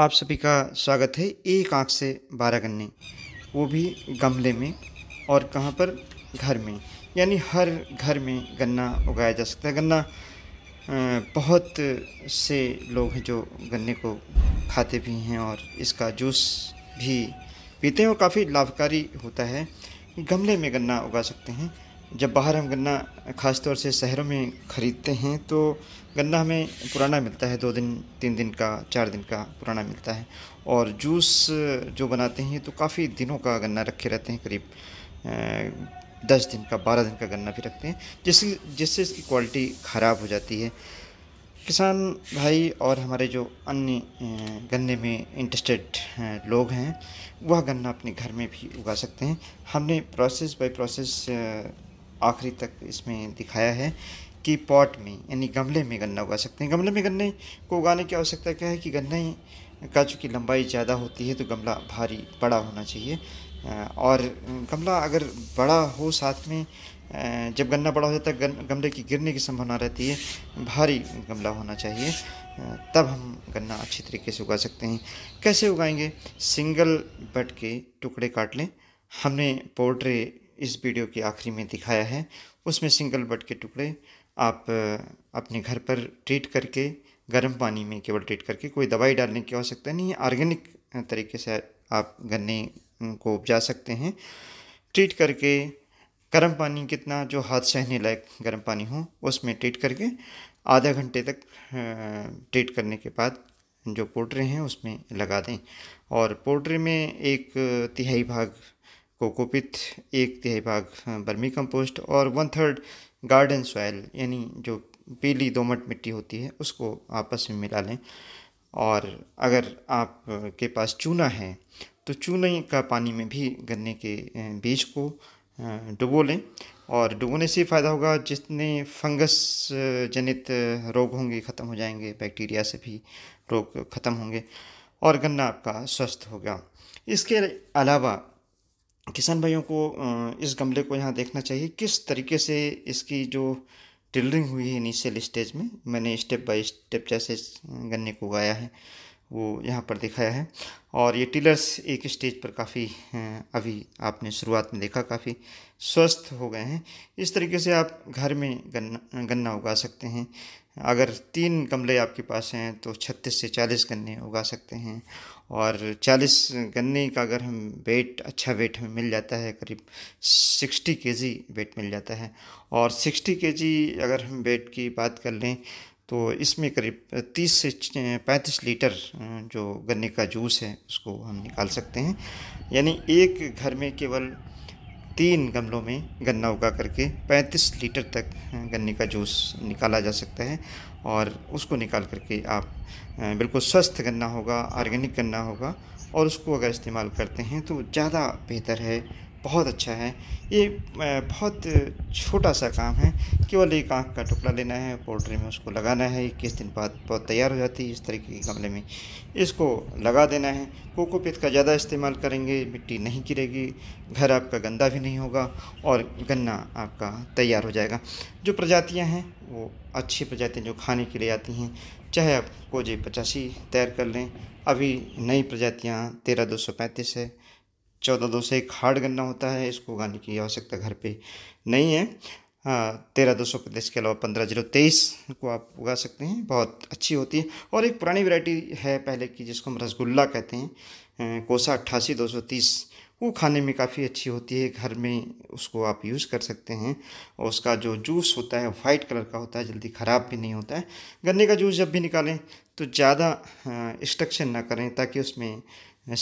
आप सभी का स्वागत है एक आँख से बारह गन्ने वो भी गमले में और कहाँ पर घर में यानी हर घर में गन्ना उगाया जा सकता है गन्ना बहुत से लोग हैं जो गन्ने को खाते भी हैं और इसका जूस भी पीते हैं और काफ़ी लाभकारी होता है गमले में गन्ना उगा सकते हैं जब बाहर हम गन्ना ख़ास तौर से शहरों में ख़रीदते हैं तो गन्ना हमें पुराना मिलता है दो दिन तीन दिन का चार दिन का पुराना मिलता है और जूस जो बनाते हैं तो काफ़ी दिनों का गन्ना रखे रहते हैं करीब दस दिन का बारह दिन का गन्ना भी रखते हैं जिससे जिससे इसकी क्वालिटी ख़राब हो जाती है किसान भाई और हमारे जो अन्य गन्ने में इंटरेस्टेड लोग हैं वह गन्ना अपने घर में भी उगा सकते हैं हमने प्रोसेस बाय प्रोसेस आखिरी तक इसमें दिखाया है कि पॉट में यानी गमले में गन्ना उगा सकते हैं गमले में गन्ने को उगाने की आवश्यकता क्या है कि गन्ने का चूँकि लंबाई ज़्यादा होती है तो गमला भारी बड़ा होना चाहिए और गमला अगर बड़ा हो साथ में जब गन्ना बड़ा हो जाता है गमले की गिरने की संभावना रहती है भारी गमला होना चाहिए तब हम गन्ना अच्छी तरीके से उगा सकते हैं कैसे उगाएंगे सिंगल बट के टुकड़े काट लें हमने पोल्ट्री इस वीडियो के आखिरी में दिखाया है उसमें सिंगल बट के टुकड़े आप अपने घर पर ट्रीट करके गर्म पानी में केवल ट्रीट करके कोई दवाई डालने की आवश्यकता नहीं है ऑर्गेनिक तरीके से आप गन्ने को उपजा सकते हैं ट्रीट करके गर्म पानी कितना जो हाथ सहने लायक गर्म पानी हो उसमें ट्रीट करके आधा घंटे तक ट्रीट करने के बाद जो पोल्ट्री हैं उसमें लगा दें और पोल्ट्री में एक तिहाई भाग कोकोपित एक तिहाई भाग हाँ, बर्मी कंपोस्ट और वन थर्ड गार्डन सॉयल यानी जो पीली दोमट मिट्टी होती है उसको आपस में मिला लें और अगर आपके पास चूना है तो चूने का पानी में भी गन्ने के बीज को डुबो लें और डुबोने से फ़ायदा होगा जितने फंगस जनित रोग होंगे ख़त्म हो जाएंगे बैक्टीरिया से भी रोग ख़त्म होंगे और गन्ना आपका स्वस्थ होगा इसके अलावा किसान भाइयों को इस गमले को यहाँ देखना चाहिए किस तरीके से इसकी जो टिलरिंग हुई है इनिशियल स्टेज में मैंने स्टेप बाय स्टेप जैसे गन्ने को उगाया है वो यहाँ पर दिखाया है और ये टिलर्स एक स्टेज पर काफ़ी अभी आपने शुरुआत में देखा काफ़ी स्वस्थ हो गए हैं इस तरीके से आप घर में गन्ना गन्ना उगा सकते हैं अगर तीन गमले आपके पास हैं तो 36 से 40 गन्ने उगा सकते हैं और 40 गन्ने का अगर हम वेट अच्छा वेट हमें मिल जाता है करीब 60 केजी वेट मिल जाता है और 60 केजी अगर हम वेट की बात कर लें तो इसमें करीब 30 से 35 लीटर जो गन्ने का जूस है उसको हम निकाल सकते हैं यानी एक घर में केवल तीन गमलों में गन्ना उगा करके 35 लीटर तक गन्ने का जूस निकाला जा सकता है और उसको निकाल करके आप बिल्कुल स्वस्थ गन्ना होगा ऑर्गेनिक गन्ना होगा और उसको अगर इस्तेमाल करते हैं तो ज़्यादा बेहतर है बहुत अच्छा है ये बहुत छोटा सा काम है केवल एक आँख का टुकड़ा लेना है पोल्ट्री में उसको लगाना है इक्कीस दिन बाद बहुत तैयार हो जाती है इस तरीके के गमले में इसको लगा देना है कोकोपित का ज़्यादा इस्तेमाल करेंगे मिट्टी नहीं गिरेगी घर आपका गंदा भी नहीं होगा और गन्ना आपका तैयार हो जाएगा जो प्रजातियाँ हैं वो अच्छी प्रजातियाँ जो खाने के लिए आती हैं चाहे आप कोजे पचासी तैयार कर लें अभी नई प्रजातियाँ तेरह दो सौ पैंतीस है चौदह दो सौ एक हार्ड गन्ना होता है इसको उगाने की आवश्यकता घर पे नहीं है हाँ, तेरह दो सौ प्रदेश के अलावा पंद्रह जीरो तेईस को आप उगा सकते हैं बहुत अच्छी होती है और एक पुरानी वैरायटी है पहले की जिसको हम रसगुल्ला कहते हैं कोसा अट्ठासी दो सौ तीस वो खाने में काफ़ी अच्छी होती है घर में उसको आप यूज़ कर सकते हैं और उसका जो जूस होता है वाइट कलर का होता है जल्दी ख़राब भी नहीं होता है गन्ने का जूस जब भी निकालें तो ज़्यादा इंस्ट्रक्शन ना करें ताकि उसमें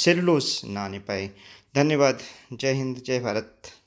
सेलुलोज ना आने पाए धन्यवाद जय हिंद जय भारत